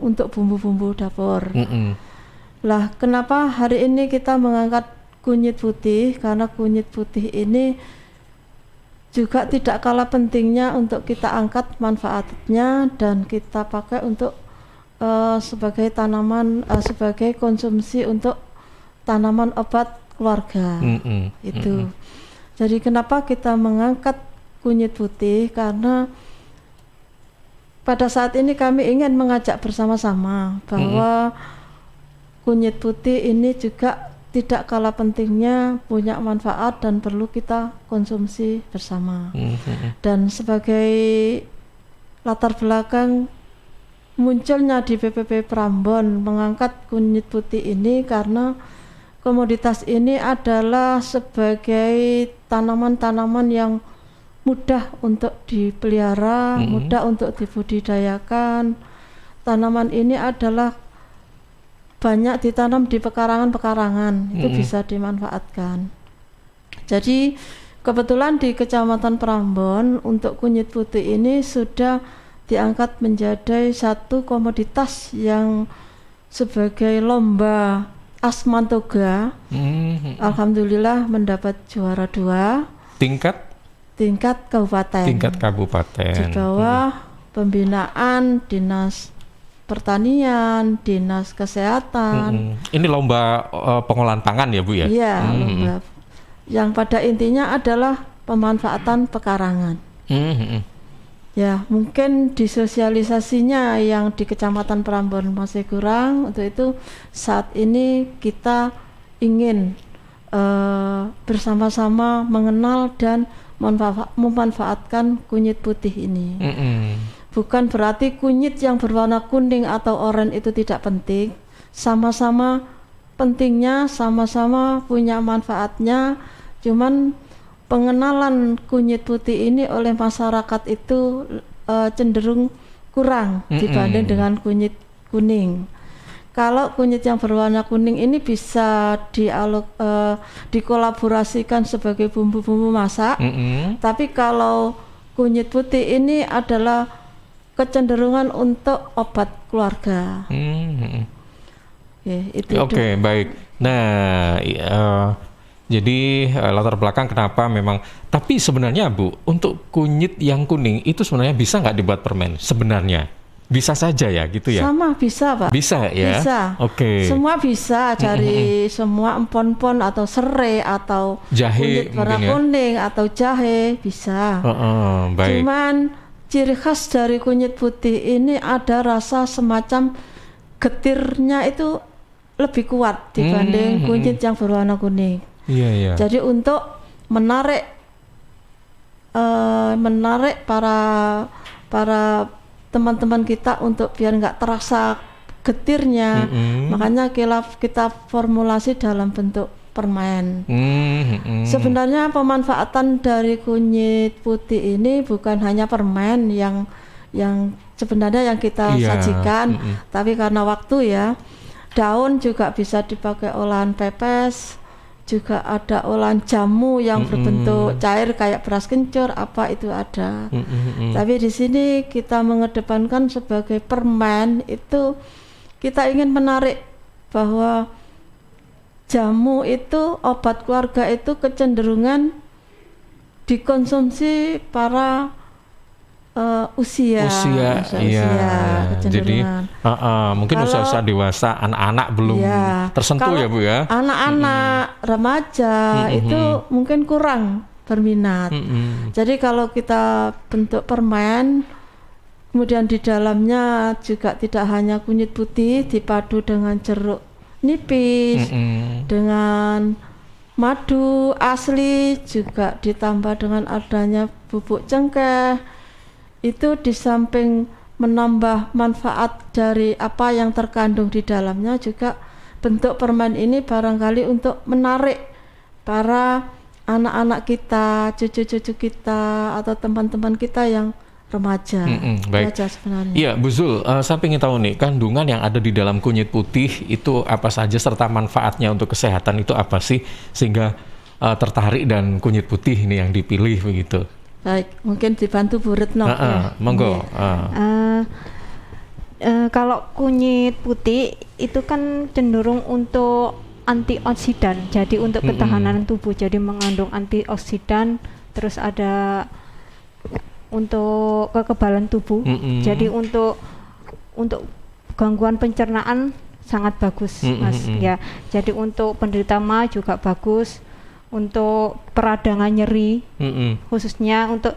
untuk bumbu-bumbu dapur. Mm -mm. Lah, kenapa hari ini kita mengangkat kunyit putih? Karena kunyit putih ini juga tidak kalah pentingnya untuk kita angkat manfaatnya dan kita pakai untuk uh, sebagai tanaman uh, sebagai konsumsi untuk tanaman obat keluarga mm -mm. itu. Mm -mm. Jadi kenapa kita mengangkat kunyit putih? Karena pada saat ini kami ingin mengajak bersama-sama bahwa mm -hmm. kunyit putih ini juga tidak kalah pentingnya punya manfaat dan perlu kita konsumsi bersama. Mm -hmm. Dan sebagai latar belakang munculnya di BPP Prambon mengangkat kunyit putih ini karena komoditas ini adalah sebagai tanaman-tanaman yang mudah untuk dipelihara, -hmm. mudah untuk dibudidayakan. Tanaman ini adalah banyak ditanam di pekarangan-pekarangan, -hmm. itu bisa dimanfaatkan. Jadi kebetulan di Kecamatan Prambon untuk kunyit putih ini sudah diangkat menjadi satu komoditas yang sebagai lomba Asmantoga. -hmm. Alhamdulillah mendapat juara dua. Tingkat tingkat kabupaten. Tingkat kabupaten. Di bawah hmm. pembinaan dinas pertanian, dinas kesehatan. Hmm. Ini lomba uh, pengolahan pangan ya bu ya? Iya. Hmm. Lomba. Yang pada intinya adalah pemanfaatan pekarangan. Hmm. Ya mungkin disosialisasinya yang di kecamatan Prambon masih kurang. Untuk itu saat ini kita ingin uh, bersama-sama mengenal dan memanfaatkan kunyit putih ini. Mm -hmm. Bukan berarti kunyit yang berwarna kuning atau oranye itu tidak penting. Sama-sama pentingnya, sama-sama punya manfaatnya. Cuman pengenalan kunyit putih ini oleh masyarakat itu e, cenderung kurang mm -hmm. dibanding dengan kunyit kuning kalau kunyit yang berwarna kuning ini bisa dialog uh, dikolaborasikan sebagai bumbu-bumbu masak. Mm -hmm. Tapi kalau kunyit putih ini adalah kecenderungan untuk obat keluarga. Mm -hmm. itu. Oke, okay, baik. Nah, uh, jadi eh, latar belakang kenapa memang. Tapi sebenarnya Bu, untuk kunyit yang kuning itu sebenarnya bisa nggak dibuat permen sebenarnya? bisa saja ya gitu ya sama bisa pak bisa ya bisa oke okay. semua bisa cari mm -hmm. semua empon-pon atau serai atau jahe kulit warna ya? kuning atau jahe bisa uh -uh, baik. cuman ciri khas dari kunyit putih ini ada rasa semacam getirnya itu lebih kuat dibanding -hmm. kunyit yang berwarna kuning Iya yeah. jadi untuk menarik uh, menarik para para teman-teman kita untuk biar nggak terasa getirnya. Mm-hmm. Makanya kita kita formulasi dalam bentuk permen. Mm-hmm. Sebenarnya pemanfaatan dari kunyit putih ini bukan hanya permen yang yang sebenarnya yang kita yeah. sajikan, mm-hmm. tapi karena waktu ya daun juga bisa dipakai olahan pepes juga ada olahan jamu yang mm -hmm. berbentuk cair kayak beras kencur apa itu ada. Mm -hmm. Tapi di sini kita mengedepankan sebagai permen itu kita ingin menarik bahwa jamu itu obat keluarga itu kecenderungan dikonsumsi para uh, usia, usia, usia, iya, usia jadi uh, uh, mungkin kalau, usia usia dewasa, anak-anak belum iya. tersentuh kalau ya bu ya, anak-anak mm -hmm. remaja mm -hmm. itu mungkin kurang berminat. Mm -hmm. Jadi kalau kita bentuk permen, kemudian di dalamnya juga tidak hanya kunyit putih dipadu dengan jeruk nipis, mm -hmm. dengan madu asli juga ditambah dengan adanya bubuk cengkeh itu di samping menambah manfaat dari apa yang terkandung di dalamnya juga bentuk permen ini barangkali untuk menarik para anak-anak kita, cucu-cucu kita atau teman-teman kita yang remaja. Mm hmm baik. Remaja sebenarnya. Iya, Bu Zul, uh, saya ingin tahu nih, kandungan yang ada di dalam kunyit putih itu apa saja serta manfaatnya untuk kesehatan itu apa sih sehingga uh, tertarik dan kunyit putih ini yang dipilih begitu. Baik, mungkin dibantu Bu Retno. Ah, ah, ya. Monggo. Ya. Uh, uh, kalau kunyit putih itu kan cenderung untuk antioksidan, jadi untuk ketahanan mm -hmm. tubuh, jadi mengandung antioksidan. Terus ada untuk kekebalan tubuh, mm -hmm. jadi untuk untuk gangguan pencernaan sangat bagus, mm -hmm. Mas. Ya, jadi untuk penderita ma juga bagus untuk peradangan nyeri mm -hmm. khususnya untuk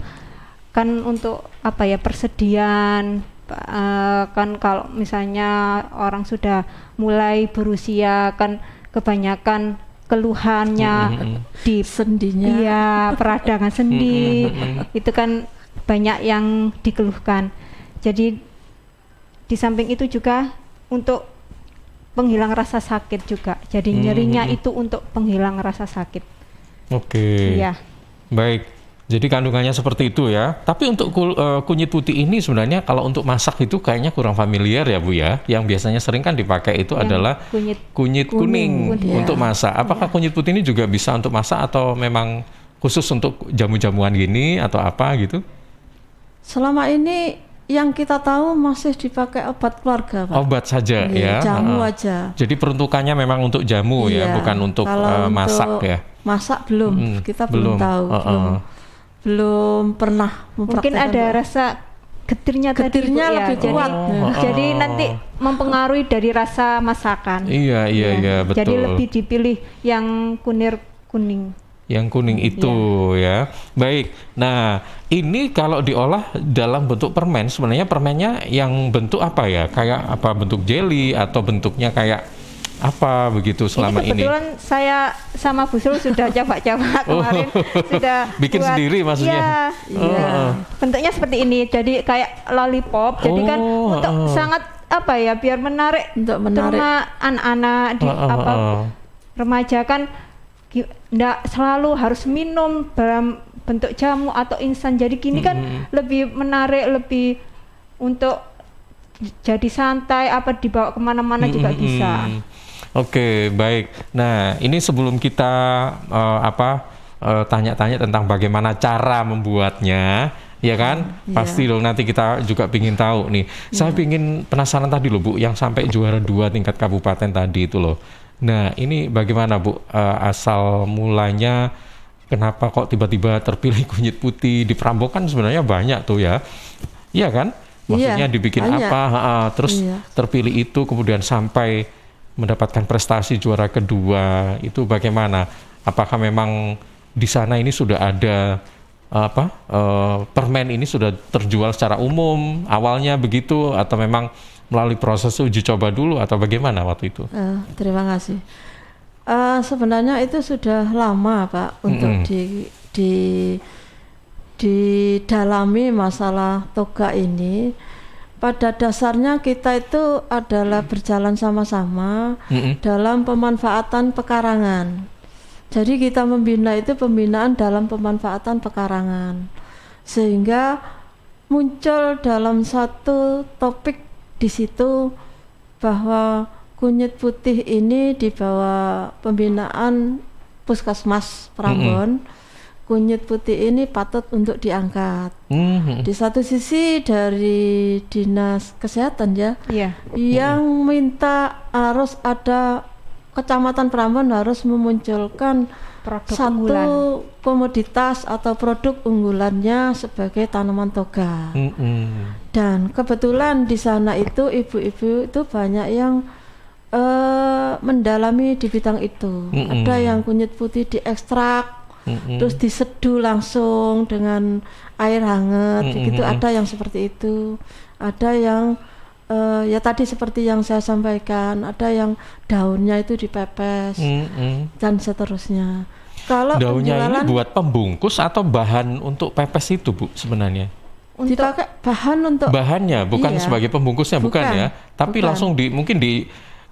kan untuk apa ya persediaan uh, kan kalau misalnya orang sudah mulai berusia kan kebanyakan keluhannya mm -hmm. di sendinya ya peradangan sendi mm -hmm. itu kan banyak yang dikeluhkan jadi di samping itu juga untuk penghilang rasa sakit juga jadi nyerinya mm -hmm. itu untuk penghilang rasa sakit Oke. Iya. Baik. Jadi kandungannya seperti itu ya. Tapi untuk kul, uh, kunyit putih ini sebenarnya kalau untuk masak itu kayaknya kurang familiar ya Bu ya. Yang biasanya sering kan dipakai itu Yang adalah kunyit, kunyit kuning, kuning ya. untuk masak. Apakah ya. kunyit putih ini juga bisa untuk masak atau memang khusus untuk jamu-jamuan gini atau apa gitu? Selama ini yang kita tahu masih dipakai obat keluarga, Pak. Obat saja ya. ya. Jamu uh, aja. Jadi peruntukannya memang untuk jamu ya, iya, ya, bukan untuk uh, masak ya masak belum -hmm. kita belum, belum tahu uh -uh. belum belum pernah mungkin ada rasa getirnya getirnya tadi, iya, lebih ya. kuat oh, oh, jadi oh. nanti mempengaruhi dari rasa masakan iya iya ya. iya, iya betul jadi lebih dipilih yang kunir kuning yang kuning iya. itu ya. ya baik nah ini kalau diolah dalam bentuk permen sebenarnya permennya yang bentuk apa ya kayak apa bentuk jelly atau bentuknya kayak apa begitu selama ini? Kebetulan ini? saya sama Busul sudah coba-coba oh. kemarin oh, sudah bikin buat, sendiri maksudnya. Iya, iya. oh. iya. Bentuknya seperti ini. Jadi kayak lollipop. Jadi kan oh, kan untuk oh. sangat apa ya biar menarik untuk menarik anak-anak di oh, oh apa oh. remaja kan tidak selalu harus minum dalam bentuk jamu atau instan. Jadi gini hmm. kan lebih menarik, lebih untuk jadi santai apa dibawa kemana-mana hmm, juga bisa. Oke, baik. Nah, ini sebelum kita uh, apa tanya eh, tanya-tanya tentang bagaimana cara membuatnya, ya kan? Yeah. Pasti dong nanti kita juga pingin tahu nih. Yeah. Saya pingin penasaran tadi loh Bu, yang sampai juara dua tingkat kabupaten tadi itu loh. Nah, ini bagaimana Bu uh, asal mulanya? Kenapa kok tiba-tiba terpilih kunyit putih di perambokan sebenarnya banyak tuh ya, iya kan? Iya, Maksudnya yeah, dibikin banyak. apa? Ha, ha, terus yeah. terpilih itu kemudian sampai mendapatkan prestasi juara kedua itu bagaimana? Apakah memang di sana ini sudah ada eh, apa uh, permen ini sudah terjual secara umum awalnya begitu atau memang melalui proses uji coba dulu atau bagaimana waktu itu? Uh, terima kasih. Uh, sebenarnya itu sudah lama pak untuk mm -hmm. di di didalami masalah toga ini pada dasarnya kita itu adalah hmm. berjalan sama-sama hmm dalam pemanfaatan pekarangan. Jadi kita membina itu pembinaan dalam pemanfaatan pekarangan. Sehingga muncul dalam satu topik di situ bahwa kunyit putih ini di bawah pembinaan Puskesmas Prambon. hmm kunyit putih ini patut untuk diangkat. Mm-hmm. Di satu sisi dari dinas kesehatan ya, yeah. yang mm-hmm. minta harus ada kecamatan Prambon harus memunculkan produk satu unggulan. komoditas atau produk unggulannya sebagai tanaman toga. Mm-hmm. Dan kebetulan di sana itu ibu-ibu itu banyak yang uh, mendalami di bidang itu. Mm-hmm. Ada yang kunyit putih diekstrak hmm terus diseduh langsung dengan air hangat mm-hmm. gitu ada yang seperti itu ada yang uh, ya tadi seperti yang saya sampaikan ada yang daunnya itu dipepes mm-hmm. dan seterusnya kalau daunnya ini buat pembungkus atau bahan untuk pepes itu bu sebenarnya untuk bahan untuk bahannya bukan iya, sebagai pembungkusnya bukan, bukan ya tapi bukan. langsung di mungkin di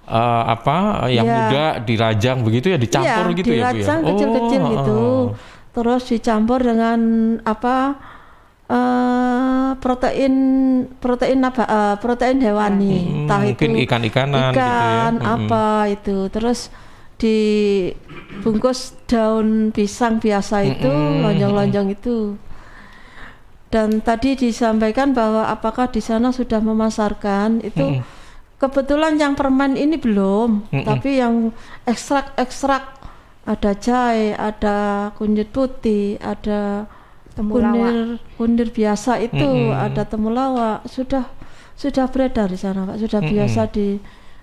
uh, apa yang ya. muda dirajang begitu ya dicampur ya, gitu dirajang ya Bu ya. Dirajang oh. kecil-kecil oh, gitu. Terus dicampur dengan apa uh, protein protein apa uh, protein hewani. Hmm, tahu mungkin ikan-ikanan ikan gitu ya. Hmm. apa hmm. itu. Terus dibungkus daun pisang biasa itu, hmm, hmm, lonjong-lonjong hmm. itu. Dan tadi disampaikan bahwa apakah di sana sudah memasarkan itu hmm kebetulan yang permen ini belum, mm -mm. tapi yang ekstrak-ekstrak ada jahe, ada kunyit putih, ada temulawak. kunir kunir biasa itu, mm -mm. ada temulawak sudah sudah beredar di sana, Pak. Sudah mm -mm. biasa di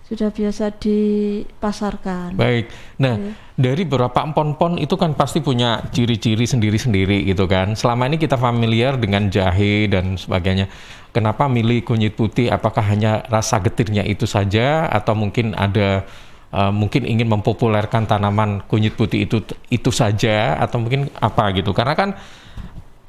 sudah biasa dipasarkan. Baik. Nah, ya. dari berapa empon-pon itu kan pasti punya ciri-ciri sendiri-sendiri gitu kan. Selama ini kita familiar dengan jahe dan sebagainya kenapa milih kunyit putih? Apakah hanya rasa getirnya itu saja atau mungkin ada uh, mungkin ingin mempopulerkan tanaman kunyit putih itu itu saja atau mungkin apa gitu? Karena kan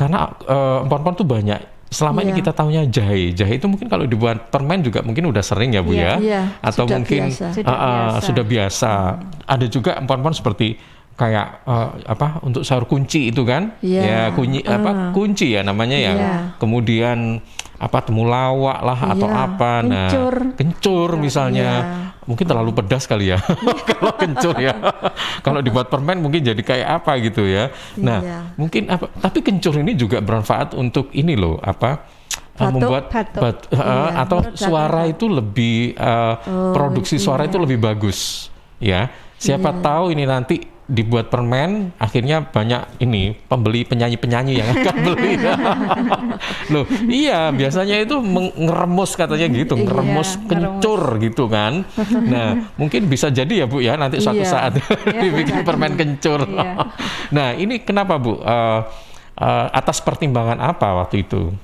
karena empon eh, empon-empon tuh banyak selama yeah. ini iya. kita tahunya jahe. Jahe itu mungkin kalau dibuat permen juga mungkin udah sering ya Bu yeah, ya. Yeah. Atau sudah mungkin biasa. Uh, sudah eh, biasa. Sudah biasa. Hmm. Ada juga empon-empon seperti kayak uh, apa untuk sahur kunci itu kan yeah. ya kunci uh. Ah. apa kunci ya namanya ya yeah. kemudian apa temulawak lah yeah. atau iya. apa nah kencur, kencur iya. misalnya yeah. mungkin terlalu pedas kali ya iya. kalau kencur ya kalau dibuat permen mungkin jadi kayak apa gitu ya nah yeah. mungkin apa tapi kencur ini juga bermanfaat untuk ini loh apa eh, batuk, membuat batuk. Bat, uh, iya, atau suara itu lebih uh, oh, produksi iya. suara itu lebih bagus ya siapa iya. tahu ini nanti dibuat permen, akhirnya banyak ini pembeli penyanyi-penyanyi yang akan beli. Loh, iya biasanya itu ngeremus katanya gitu, iya, ngeremus iya, kencur ngeremus. gitu kan. Nah, mungkin bisa jadi ya Bu ya nanti suatu iya, saat iya, dibikin permen kencur. Iya. nah, ini kenapa Bu? Uh, uh, atas pertimbangan apa waktu itu?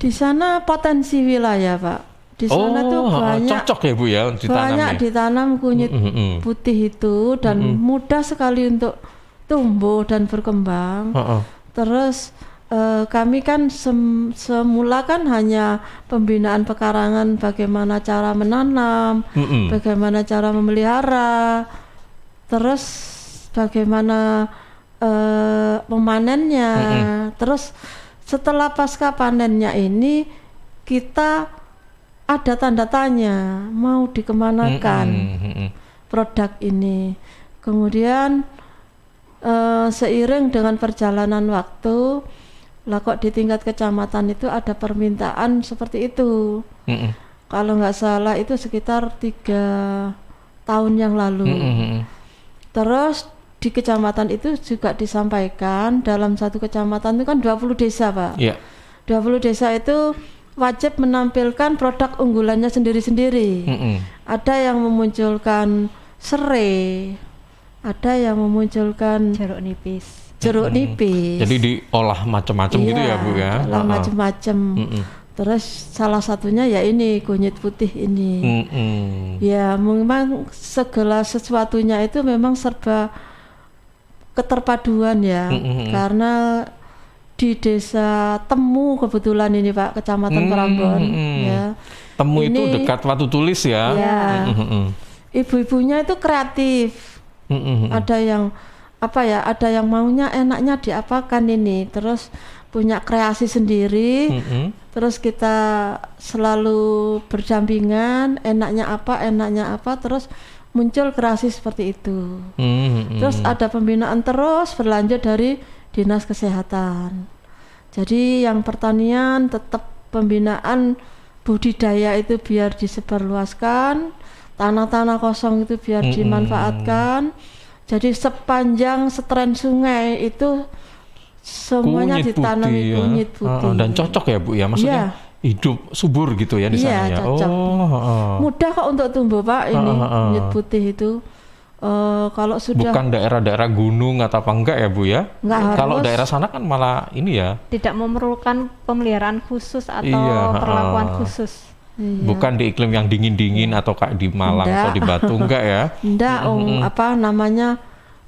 Di sana potensi wilayah, Pak di sana tuh oh, banyak cocok ya Bu ya ditanam. Banyak ya? ditanam kunyit mm -hmm. putih itu dan mm -hmm. mudah sekali untuk tumbuh dan berkembang. Uh -uh. Terus uh, kami kan sem semula kan hanya pembinaan pekarangan bagaimana cara menanam, mm -hmm. bagaimana cara memelihara, terus bagaimana uh, memanennya. Mm -hmm. Terus setelah pasca panennya ini kita ada tanda tanya mau dikemanakan mm -hmm. produk ini. Kemudian uh, seiring dengan perjalanan waktu, lah kok di tingkat kecamatan itu ada permintaan seperti itu. Mm -hmm. Kalau nggak salah itu sekitar tiga tahun yang lalu. Mm -hmm. Terus di kecamatan itu juga disampaikan dalam satu kecamatan itu kan 20 desa, Pak. Yeah. 20 desa itu wajib menampilkan produk unggulannya sendiri-sendiri. Mm -hmm. Ada yang memunculkan serai, ada yang memunculkan jeruk nipis. Jeruk mm -hmm. nipis. Jadi diolah macam-macam iya, gitu ya, iya, Bu ya. Diolah macam-macam. Mm -hmm. Terus salah satunya ya ini kunyit putih ini. Mm -hmm. Ya memang segala sesuatunya itu memang serba keterpaduan ya. Mm -hmm. Karena di desa Temu kebetulan ini Pak Kecamatan hmm, Prambon hmm. hmm. ya. Temu ini, itu dekat Watu Tulis ya. ya Ibu-ibunya itu kreatif. ada yang apa ya, ada yang maunya enaknya diapakan ini. Terus punya kreasi sendiri. terus kita selalu berdampingan, enaknya apa, enaknya apa, terus muncul kreasi seperti itu. terus ada pembinaan terus berlanjut dari dinas kesehatan. Jadi yang pertanian tetap pembinaan budidaya itu biar disebarluaskan, tanah-tanah kosong itu biar mm-hmm. dimanfaatkan. Jadi sepanjang setren sungai itu semuanya kunyit ditanami putih, ya. kunyit putih. dan cocok ya Bu ya maksudnya. Yeah hidup subur gitu ya di iya, sana ya. Cocok. Oh, oh, Mudah kok untuk tumbuh Pak ini kunyit putih itu. Eh, kalau sudah bukan daerah-daerah gunung atau apa enggak ya bu ya? Enggak harus. Kalau daerah sana kan malah ini ya. Tidak memerlukan pemeliharaan khusus atau iya, perlakuan uh, khusus. Iya. Bukan di iklim yang dingin-dingin iya. atau kayak di Malang enggak. atau di Batu enggak ya? Enggak, om um, apa namanya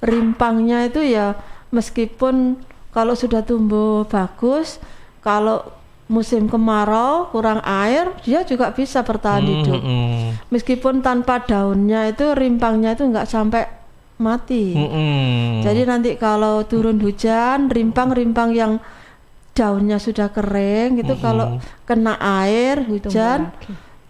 rimpangnya itu ya meskipun kalau sudah tumbuh bagus, kalau musim kemarau kurang air dia juga bisa bertahan hmm, hidup hmm. hmm. meskipun tanpa daunnya itu rimpangnya itu nggak sampai mati hmm, hmm, jadi nanti kalau turun hujan rimpang-rimpang yang daunnya sudah kering itu hmm, kalau kena air hujan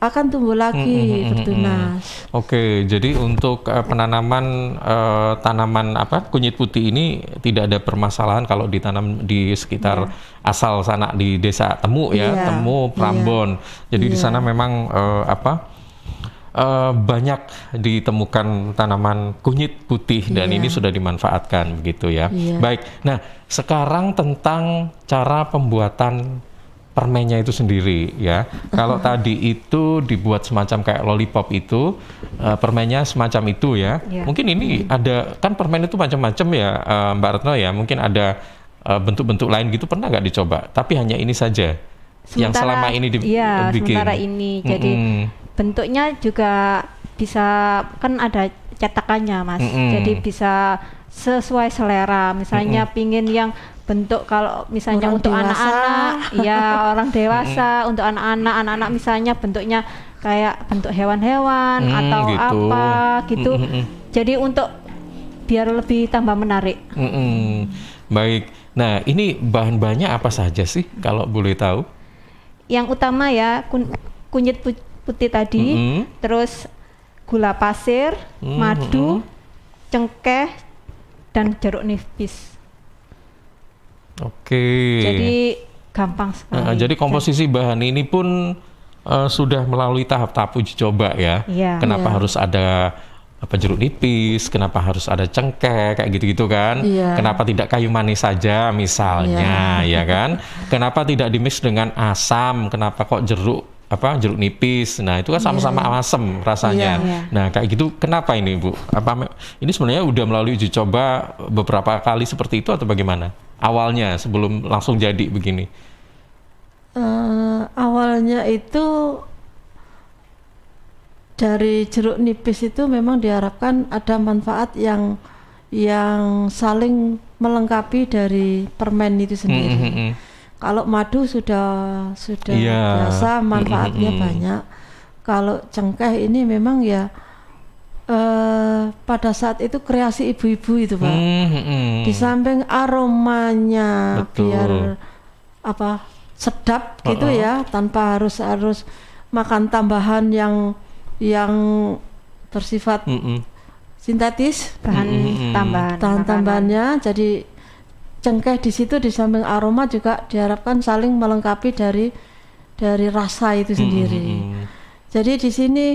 akan tumbuh lagi mm -hmm, bertunas. -hmm. Oke, jadi untuk uh, penanaman uh, tanaman apa kunyit putih ini tidak ada permasalahan kalau ditanam di sekitar yeah. asal sana di desa Temu ya, iya, Temu iya. Prambon. Yeah. Jadi yeah. di iya. sana memang uh, apa? Uh, banyak ditemukan tanaman kunyit putih dan yeah. ini sudah dimanfaatkan begitu ya. Yeah. Baik. Nah, sekarang tentang cara pembuatan permennya itu sendiri ya. Kalau tadi itu dibuat semacam kayak lollipop itu uh, permennya semacam itu ya. Yeah. Mungkin ini hmm. ada kan permen itu macam-macam ya uh, Mbak Retno ya. Mungkin ada eh, bentuk-bentuk uh, lain gitu pernah nggak dicoba? Tapi hanya ini saja sementara, yang selama ini iya, dibikin. Iya, sementara ini. Jadi mm -mm. bentuknya juga bisa kan ada cetakannya mas. Mm -mm. Jadi bisa sesuai selera misalnya mm -hmm. pingin yang bentuk kalau misalnya orang untuk anak-anak ya orang dewasa mm. untuk anak-anak anak-anak misalnya bentuknya kayak bentuk hewan-hewan mm, atau gitu. apa gitu mm -hmm. jadi untuk biar lebih tambah menarik mm -hmm. baik nah ini bahan-bahannya apa saja sih kalau boleh tahu yang utama ya kun kunyit putih tadi mm -hmm. terus gula pasir mm -hmm. madu cengkeh dan jeruk nipis. Oke. Jadi gampang sekali. Nah, jadi komposisi bahan ini pun uh, sudah melalui tahap-tahap uji coba ya. Iya. kenapa iya. harus ada apa jeruk nipis, kenapa harus ada cengkeh kayak gitu-gitu kan? Yeah. Kenapa tidak kayu manis saja misalnya, yeah. ya kan? Kenapa tidak dimix dengan asam? Kenapa kok jeruk apa jeruk nipis. Nah, itu kan iya. sama-sama yeah. asam rasanya. Yeah, yeah. Nah, kayak gitu kenapa ini, Bu? Apa ini sebenarnya udah melalui uji coba beberapa kali seperti itu atau bagaimana? Awalnya sebelum langsung jadi begini. Uh, awalnya itu dari jeruk nipis itu memang diharapkan ada manfaat yang yang saling melengkapi dari permen itu sendiri. Mm -hmm. Kalau madu sudah sudah yeah. biasa manfaatnya mm -hmm. banyak. Kalau cengkeh ini memang ya uh, pada saat itu kreasi ibu-ibu itu pak. Mm -hmm. Di samping aromanya Betul. biar apa sedap gitu uh -uh. ya tanpa harus harus makan tambahan yang yang bersifat mm -hmm. sintetis bahan mm -hmm. tambahan tambahannya jadi cengkeh di situ di samping aroma juga diharapkan saling melengkapi dari dari rasa itu hmm, sendiri. Hmm, hmm. Jadi di sini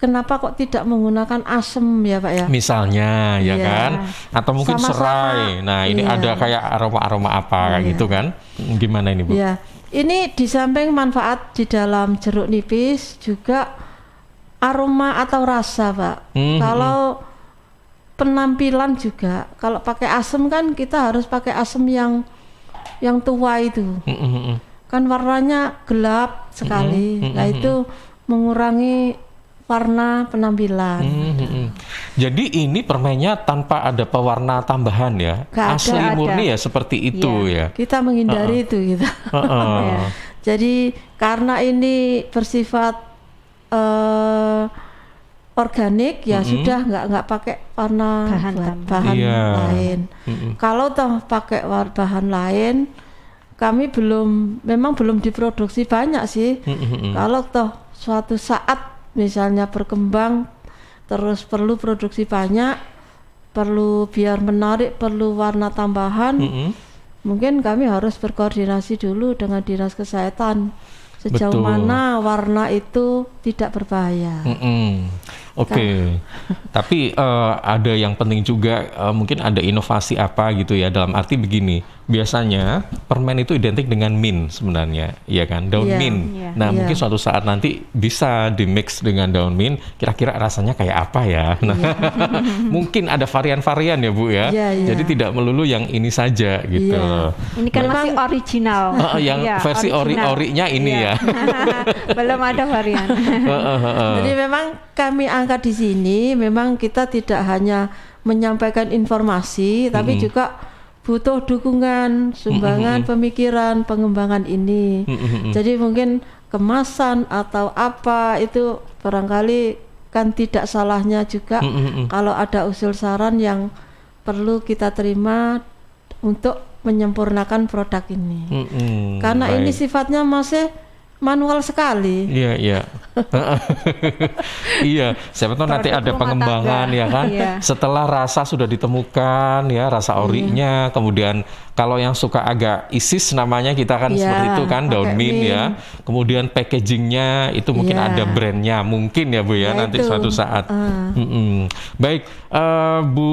kenapa kok tidak menggunakan asem ya Pak ya? Misalnya ya yeah. kan atau mungkin Sama -sama, serai. Nah, ini yeah. ada kayak aroma-aroma apa yeah. kayak iya. gitu kan. Gimana ini Bu? Yeah. Ini di samping manfaat di dalam jeruk nipis juga aroma atau rasa Pak. Mm -hmm. Kalau penampilan juga kalau pakai asem kan kita harus pakai asem yang yang tua itu kan warnanya gelap sekali mm nah itu mengurangi warna penampilan. Jadi ini permennya tanpa ada pewarna tambahan ya, Gak asli ada, murni ada. ya seperti itu ya. ya. Kita menghindari uh -uh. itu gitu Uh -uh. ya. Jadi karena ini bersifat uh, organik ya mm -hmm. sudah nggak nggak pakai warna bahan, bahan iya. lain. Mm -hmm. Kalau toh pakai bahan lain, kami belum memang belum diproduksi banyak sih. Mm -hmm. Kalau toh suatu saat misalnya berkembang terus perlu produksi banyak, perlu biar menarik, perlu warna tambahan, mm -hmm. mungkin kami harus berkoordinasi dulu dengan dinas kesehatan sejauh Betul. mana warna itu tidak berbahaya. Mm -hmm. Oke. Okay. Nah. Tapi uh, ada yang penting juga uh, mungkin ada inovasi apa gitu ya dalam arti begini. Biasanya permen itu identik dengan min sebenarnya, ya kan? Daun yeah, min. Yeah, nah, yeah. mungkin suatu saat nanti bisa di-mix dengan daun min, kira-kira rasanya kayak apa ya? Nah, yeah. mungkin ada varian-varian ya, Bu ya. Yeah, yeah. Jadi tidak melulu yang ini saja gitu. Yeah. Ini kan masih original. Uh, yang yeah, versi ori-orinya ini yeah. ya. Belum ada varian. Jadi memang kami langkah di sini memang kita tidak hanya menyampaikan informasi, hmm. tapi juga butuh dukungan, sumbangan, mm -hmm. pemikiran, pengembangan ini. -hmm. Jadi mungkin kemasan atau apa itu barangkali kan tidak salahnya juga -hmm. kalau ada usul saran yang perlu kita terima untuk menyempurnakan produk ini. -hmm. Karena Baik. ini sifatnya masih manual sekali. Iya, iya. iya, siapa tahu nanti ada pengembangan ya kan. Iya. Setelah rasa sudah ditemukan ya, rasa orinya, iya. kemudian kalau yang suka agak ISIS namanya kita kan yeah, seperti itu kan daun mint ya. Kemudian packagingnya itu mungkin yeah. ada brandnya mungkin ya Bu ya, Yaitu. nanti suatu saat. Uh. Mm -mm. Baik uh, Bu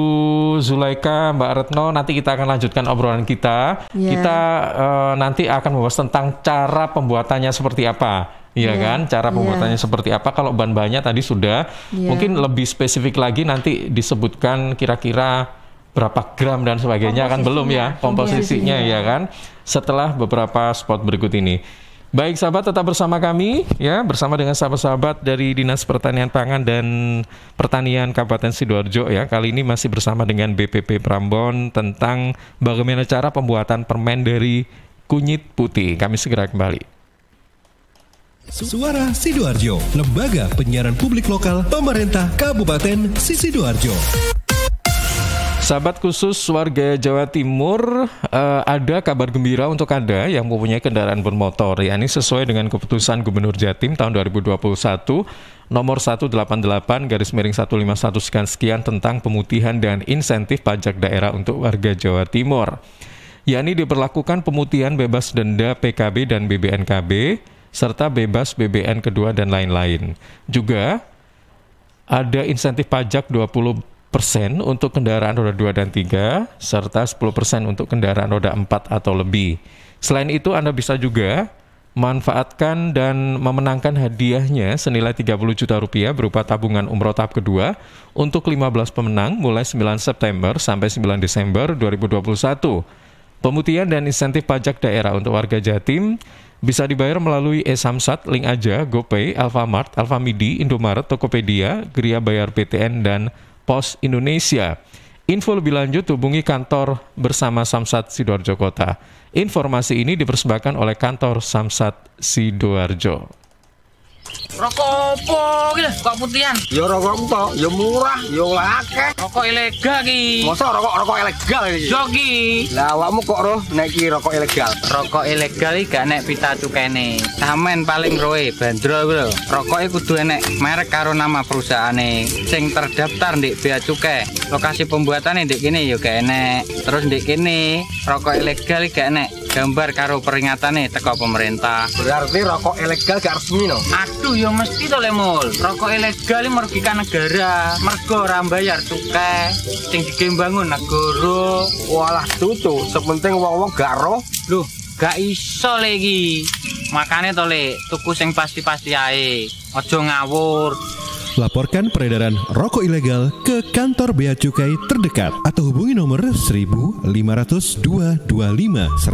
Zulaika, Mbak Retno, nanti kita akan lanjutkan obrolan kita. Yeah. Kita uh, nanti akan membahas tentang cara pembuatannya seperti apa. Iya yeah. kan, cara iya. pembuatannya yeah. seperti apa? Kalau bahan-bahannya tadi sudah, yeah. mungkin lebih spesifik lagi nanti disebutkan kira-kira berapa gram dan sebagainya kan belum ya komposisinya iya. ya kan setelah beberapa spot berikut ini. Baik sahabat tetap bersama kami ya bersama dengan sahabat-sahabat dari Dinas Pertanian Pangan dan Pertanian Kabupaten Sidoarjo ya. Kali ini masih bersama dengan BPP Prambon tentang bagaimana cara pembuatan permen dari kunyit putih. Kami segera kembali. Suara Sidoarjo, Lembaga Penyiaran Publik Lokal Pemerintah Kabupaten Sidoarjo. Sahabat khusus warga Jawa Timur, eh, ada kabar gembira untuk Anda yang mempunyai kendaraan bermotor, yakni sesuai dengan keputusan Gubernur Jatim tahun 2021 nomor 188 garis miring 151 sekian sekian tentang pemutihan dan insentif pajak daerah untuk warga Jawa Timur. Yakni diperlakukan pemutihan bebas denda PKB dan BBNKB serta bebas BBN kedua dan lain-lain. Juga ada insentif pajak 20 Persen untuk kendaraan roda 2 dan 3 serta 10% untuk kendaraan roda 4 atau lebih. Selain itu Anda bisa juga manfaatkan dan memenangkan hadiahnya senilai 30 juta rupiah berupa tabungan umroh tahap kedua untuk 15 pemenang mulai 9 September sampai 9 Desember 2021. Pemutihan dan insentif pajak daerah untuk warga Jatim bisa dibayar melalui e-Samsat, link aja, GoPay, Alfamart, Alfamidi, Indomaret, Tokopedia, Geria Bayar PTN, dan Pos Indonesia. Info lebih lanjut hubungi kantor bersama Samsat Sidoarjo Kota. Informasi ini dipersembahkan oleh kantor Samsat Sidoarjo. Rokok opo ki, kok putihan? Ya rokok itu, ya murah, ya akeh. Rokok ilegal ki. Masa rokok rokok ilegal iki? Yo ki. Lah awakmu kok roh naik rokok ilegal. Rokok ilegal iki gak nek pita cukene. Sampean paling roe bandrol ku Rokok Rokoke kudu enek merek karo nama perusahaan perusahaane sing terdaftar di bea cukai. Lokasi pembuatane di ya ini yuk gak Terus di ini rokok ilegal iki gak gambar karo peringatan nih teko pemerintah berarti rokok ilegal gak resmi no aduh ya mesti to lemul rokok ilegal merugikan negara mergo ora bayar cukai tinggi bangun negara walah tutu sepenting wong-wong gak roh lho gak iso lagi makannya to le tuku sing pasti-pasti ae ojo ngawur Laporkan peredaran rokok ilegal ke kantor bea cukai terdekat atau hubungi nomor 1500 225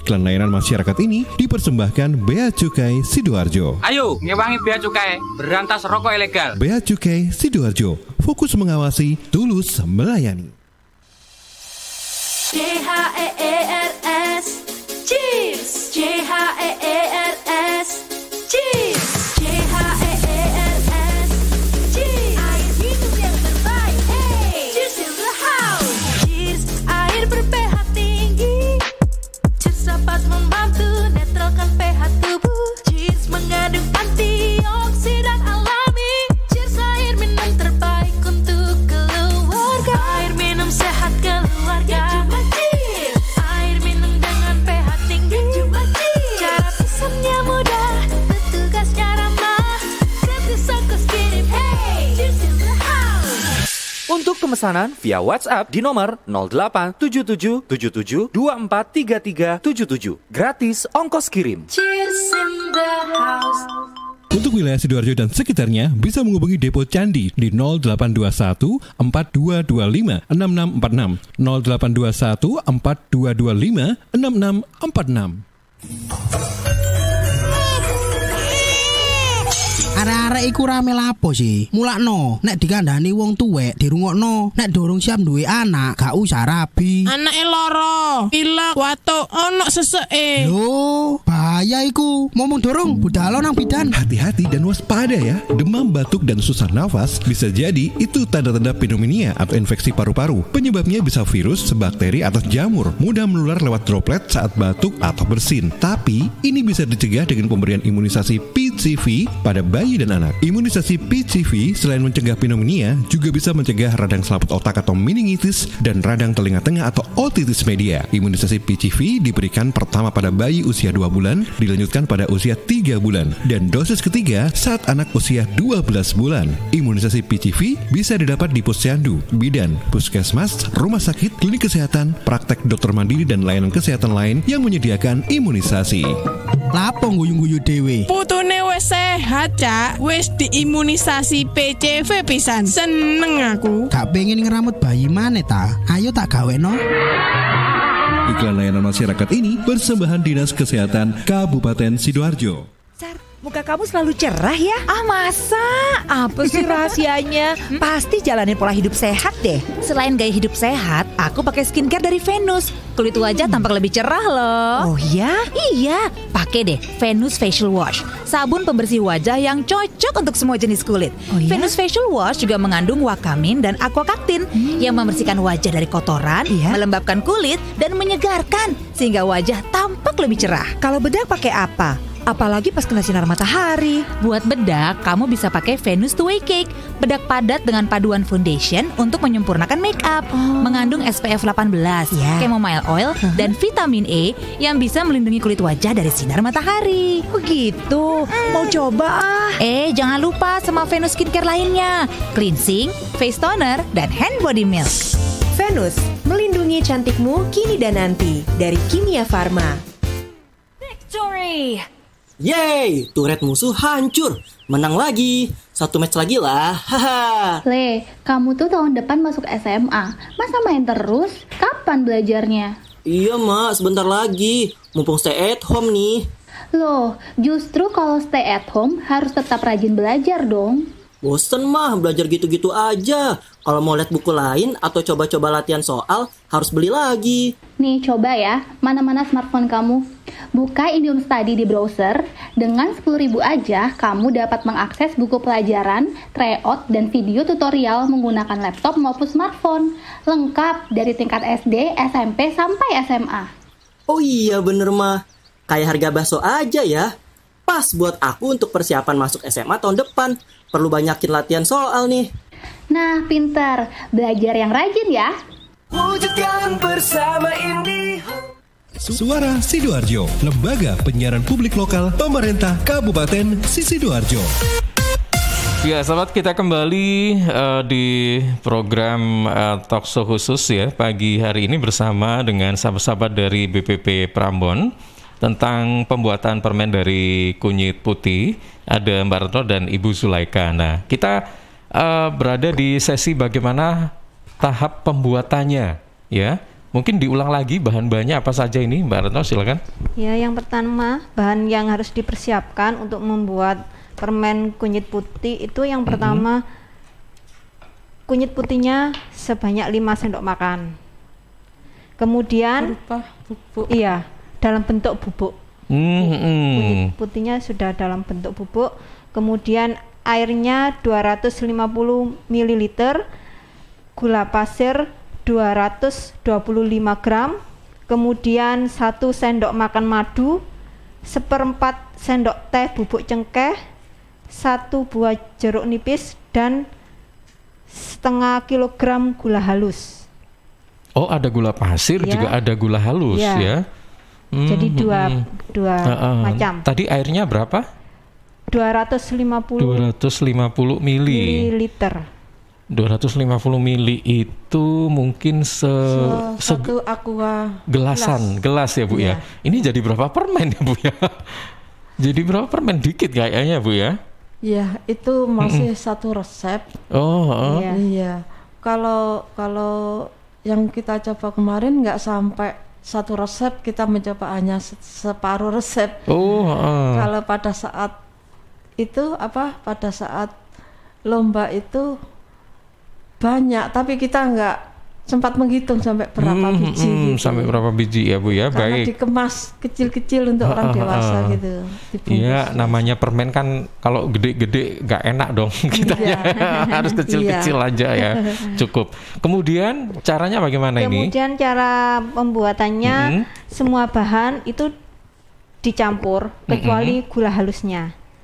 Iklan layanan masyarakat ini dipersembahkan bea cukai Sidoarjo. Ayo, ngewangi bea cukai, berantas rokok ilegal. Bea cukai Sidoarjo, fokus mengawasi, tulus melayani. J H E E R S Cheers. J H E E R S menurunkan pH tubuh Cheese mengandung antioksidan Untuk pemesanan via WhatsApp di nomor 087777243377. Gratis ongkos kirim. Cheers in the house. Untuk wilayah Sidoarjo dan sekitarnya bisa menghubungi Depo Candi di 0821 4225 6646 0821 4225 6646. Are-are iku rame lapo sih? Mulakno, nek dikandani wong tuwek dirungokno, nek dorong siap duwe anak, gak usah rabi. Anake loro, pilek, watuk, ono seseke. Lho, bahaya iku. Momong dorong budalo nang bidan. Hati-hati dan waspada ya. Demam, batuk dan susah nafas bisa jadi itu tanda-tanda pneumonia atau infeksi paru-paru. Penyebabnya bisa virus, bakteri atau jamur. Mudah menular lewat droplet saat batuk atau bersin. Tapi ini bisa dicegah dengan pemberian imunisasi PCV pada bayi bayi dan anak. Imunisasi PCV selain mencegah pneumonia juga bisa mencegah radang selaput otak atau meningitis dan radang telinga tengah atau otitis media. Imunisasi PCV diberikan pertama pada bayi usia 2 bulan, dilanjutkan pada usia 3 bulan dan dosis ketiga saat anak usia 12 bulan. Imunisasi PCV bisa didapat di posyandu, bidan, puskesmas, rumah sakit, klinik kesehatan, praktek dokter mandiri dan layanan kesehatan lain yang menyediakan imunisasi. Lapo guyu-guyu dewe? Putune sehat, cah. Pak, wis diimunisasi PCV pisan. Seneng aku. Gak pengen ngeramut bayi mana ta? Ayo tak gawekno. Iklan layanan masyarakat ini persembahan Dinas Kesehatan Kabupaten Sidoarjo. Muka kamu selalu cerah ya? Ah masa? Apa sih rahasianya? Hmm? Pasti jalanin pola hidup sehat deh. Selain gaya hidup sehat, aku pakai skincare dari Venus. Kulit wajah hmm. tampak lebih cerah loh. Oh ya? Iya, pakai deh Venus Facial Wash. Sabun pembersih wajah yang cocok untuk semua jenis kulit. Oh, iya? Venus Facial Wash juga mengandung wakamin dan Aquacatin hmm. yang membersihkan wajah dari kotoran, iya? melembabkan kulit dan menyegarkan sehingga wajah tampak lebih cerah. Kalau bedak pakai apa? Apalagi pas kena sinar matahari. Buat bedak, kamu bisa pakai Venus to Way Cake, bedak padat dengan paduan foundation untuk menyempurnakan make up. Oh. Mengandung SPF 18, yeah. chamomile oil, uh-huh. dan vitamin E yang bisa melindungi kulit wajah dari sinar matahari. Begitu, oh, hmm. Mau coba ah. Eh, jangan lupa sama Venus skincare lainnya. Cleansing, face toner, dan hand body milk. Venus, melindungi cantikmu kini dan nanti dari Kimia Farma. Victory! Yeay, turret musuh hancur. Menang lagi. Satu match lagi lah. Haha. Le, kamu tuh tahun depan masuk SMA. Masa main terus? Kapan belajarnya? Iya, Mak. Sebentar lagi. Mumpung stay at home nih. Loh, justru kalau stay at home harus tetap rajin belajar dong. Bosen mah, belajar gitu-gitu aja. Kalau mau lihat buku lain atau coba-coba latihan soal, harus beli lagi. Nih, coba ya, mana-mana smartphone kamu. Buka Indium Study di browser, dengan 10.000 aja kamu dapat mengakses buku pelajaran, tryout, dan video tutorial menggunakan laptop maupun smartphone. Lengkap dari tingkat SD, SMP, sampai SMA. Oh iya bener mah, kayak harga bakso aja ya. Pas buat aku untuk persiapan masuk SMA tahun depan, perlu banyakin latihan soal nih. Nah, pinter. Belajar yang rajin ya. Wujudkan bersama IndiHome. Suara Sidoarjo, Lembaga Penyiaran Publik Lokal Pemerintah Kabupaten Sidoarjo. Ya, sahabat kita kembali uh, di program uh, eh, Talkshow khusus ya pagi hari ini bersama dengan sahabat-sahabat dari BPP Prambon tentang pembuatan permen dari kunyit putih. Ada Mbak Retno dan Ibu Sulaika. Nah, kita uh, berada di sesi bagaimana tahap pembuatannya ya. Mungkin diulang lagi bahan-bahannya apa saja ini Mbak Retno silakan. Ya, yang pertama bahan yang harus dipersiapkan untuk membuat permen kunyit putih itu yang mm-hmm. pertama mm -hmm. kunyit putihnya sebanyak 5 sendok makan. Kemudian berupa bubuk. Iya, dalam bentuk bubuk. Mm -hmm. Kunyit putihnya sudah dalam bentuk bubuk. Kemudian airnya 250 ml gula pasir 225 gram, kemudian 1 sendok makan madu, seperempat sendok teh bubuk cengkeh, 1 buah jeruk nipis, dan setengah kilogram gula halus. Oh, ada gula pasir ya. juga ada gula halus ya. ya? Hmm, Jadi dua hmm. hmm. dua uh, uh, macam. Tadi airnya berapa? 250 250 mili. mililiter. 250 mili itu mungkin se, se satu aqua gelasan, gelas, gelas ya Bu ya. ya. Ini jadi berapa permen ya Bu ya? jadi berapa permen dikit kayaknya Bu ya? Iya, itu masih mm -mm. satu resep. Oh, oh. Iya. iya. Kalau kalau yang kita coba kemarin nggak sampai satu resep, kita mencoba hanya separuh resep. Oh, uh. Kalau pada saat itu apa? Pada saat lomba itu banyak tapi kita nggak sempat menghitung sampai berapa hmm, biji hmm, gitu. sampai berapa biji ya bu ya Karena baik dikemas kecil-kecil untuk uh, orang dewasa uh, uh. gitu iya namanya permen kan kalau gede-gede nggak enak dong kita iya. harus kecil-kecil iya. aja ya cukup kemudian caranya bagaimana kemudian ini kemudian cara pembuatannya hmm. semua bahan itu dicampur hmm, kecuali mm gula halusnya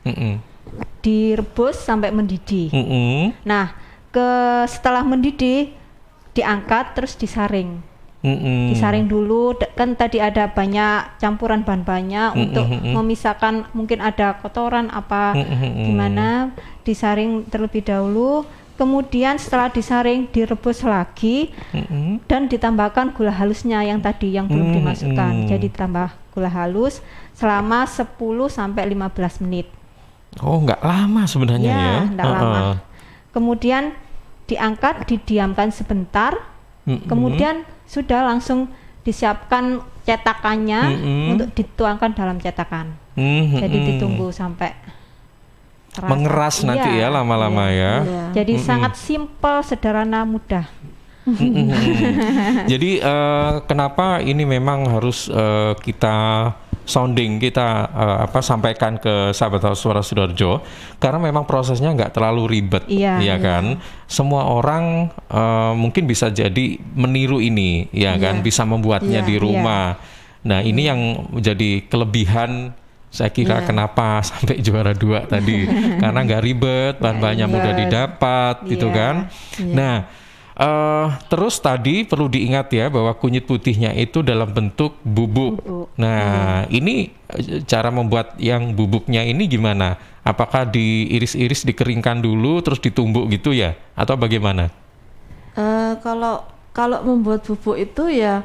mm direbus sampai mendidih mm nah ke setelah mendidih diangkat terus disaring. Mm -hmm. Disaring dulu, kan tadi ada banyak campuran bahan banyak mm -hmm. untuk memisahkan mungkin ada kotoran apa mm -hmm. gimana. Disaring terlebih dahulu, kemudian setelah disaring direbus lagi mm -hmm. dan ditambahkan gula halusnya yang tadi yang belum mm -hmm. dimasukkan. Jadi tambah gula halus selama 10 sampai 15 menit. Oh, nggak lama sebenarnya ya. ya. Nggak uh -uh. lama. Kemudian diangkat, didiamkan sebentar, mm-hmm. kemudian sudah langsung disiapkan cetakannya mm-hmm. untuk dituangkan dalam cetakan. Mm-hmm. Jadi ditunggu sampai terasa. mengeras iya, nanti ya lama-lama iya, ya. Iya. Jadi mm-hmm. sangat simpel, sederhana, mudah. Mm-hmm. Jadi uh, kenapa ini memang harus uh, kita sounding kita uh, apa sampaikan ke sahabat atau suara sidoarjo karena memang prosesnya nggak terlalu ribet iya, ya iya. kan semua orang uh, mungkin bisa jadi meniru ini ya iya. kan bisa membuatnya iya, di iya. rumah iya. Nah, ini yang menjadi kelebihan saya kira yeah. kenapa sampai juara dua tadi karena nggak ribet, bahan-bahannya mudah didapat, yeah. gitu iya. kan. Yeah. Nah. Uh, terus tadi perlu diingat ya bahwa kunyit putihnya itu dalam bentuk bubuk. bubuk. Nah, hmm. ini eh, cara membuat yang bubuknya ini gimana? Apakah diiris-iris, dikeringkan dulu, terus ditumbuk gitu ya, atau bagaimana? Uh, kalau kalau membuat bubuk itu ya